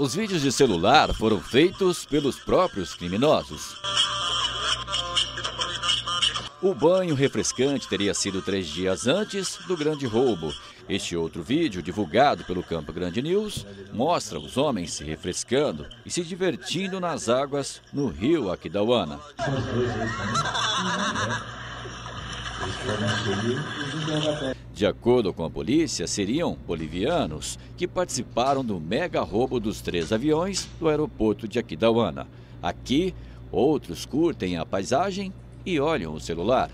Os vídeos de celular foram feitos pelos próprios criminosos. O banho refrescante teria sido três dias antes do grande roubo. Este outro vídeo, divulgado pelo Campo Grande News, mostra os homens se refrescando e se divertindo nas águas no rio Aquidauana. De acordo com a polícia, seriam bolivianos que participaram do mega roubo dos três aviões do aeroporto de Aquidauana. Aqui, outros curtem a paisagem e olham o celular.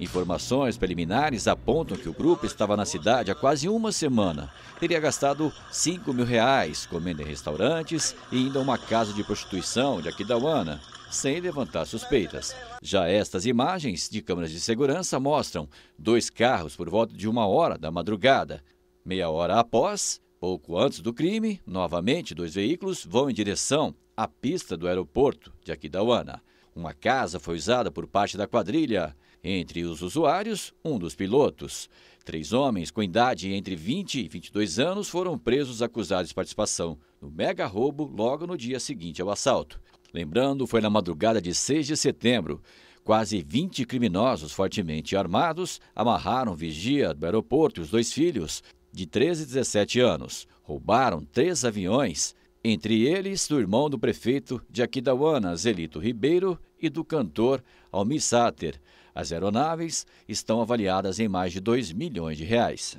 Informações preliminares apontam que o grupo estava na cidade há quase uma semana. Teria gastado 5 mil reais comendo em restaurantes e indo a uma casa de prostituição de Aquidauana, sem levantar suspeitas. Já estas imagens de câmeras de segurança mostram dois carros por volta de uma hora da madrugada. Meia hora após, pouco antes do crime, novamente dois veículos vão em direção à pista do aeroporto de Aquidauana. Uma casa foi usada por parte da quadrilha. Entre os usuários, um dos pilotos. Três homens com idade entre 20 e 22 anos foram presos acusados de participação no mega roubo logo no dia seguinte ao assalto. Lembrando, foi na madrugada de 6 de setembro. Quase 20 criminosos fortemente armados amarraram vigia do aeroporto e os dois filhos, de 13 e 17 anos. Roubaram três aviões, entre eles, do irmão do prefeito de Aquidauana, Zelito Ribeiro, e do cantor Almi Sater. As aeronaves estão avaliadas em mais de 2 milhões de reais.